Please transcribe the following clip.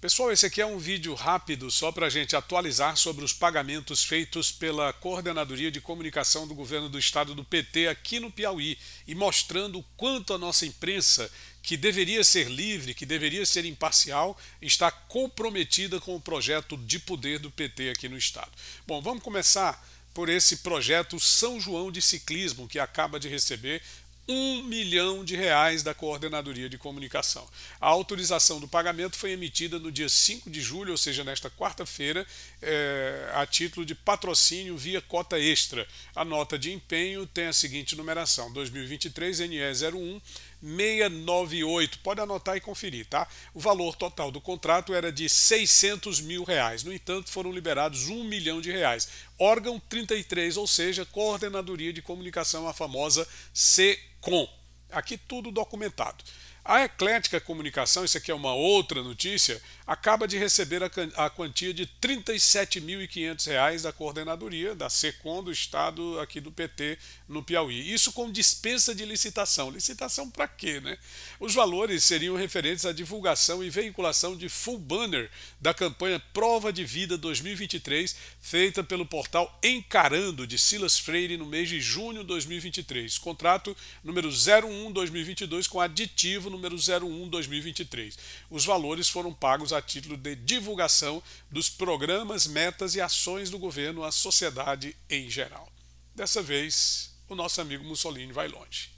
Pessoal, esse aqui é um vídeo rápido só para a gente atualizar sobre os pagamentos feitos pela Coordenadoria de Comunicação do Governo do Estado do PT aqui no Piauí e mostrando o quanto a nossa imprensa, que deveria ser livre, que deveria ser imparcial, está comprometida com o projeto de poder do PT aqui no Estado. Bom, vamos começar por esse projeto São João de Ciclismo, que acaba de receber um milhão de reais da Coordenadoria de Comunicação. A autorização do pagamento foi emitida no dia 5 de julho, ou seja, nesta quarta-feira, é, a título de patrocínio via cota extra. A nota de empenho tem a seguinte numeração: 2023 NE01 698. Pode anotar e conferir, tá? O valor total do contrato era de 600 mil reais. No entanto, foram liberados 1 milhão de reais. Órgão 33, ou seja, Coordenadoria de Comunicação, a famosa SECOM. Aqui tudo documentado. A Eclética Comunicação, isso aqui é uma outra notícia, acaba de receber a, quantia de R$ 37.500 da coordenadoria, da SECOM do Estado aqui do PT no Piauí. Isso com dispensa de licitação. Licitação para quê, né? Os valores seriam referentes à divulgação e veiculação de full banner da campanha Prova de Vida 2023, feita pelo portal Encarando, de Silas Freire, no mês de junho de 2023. Contrato número 01-2022 com aditivo no número 01-2023. Os valores foram pagos a título de divulgação dos programas, metas e ações do governo à sociedade em geral. Dessa vez, o nosso amigo Mussolini vai longe.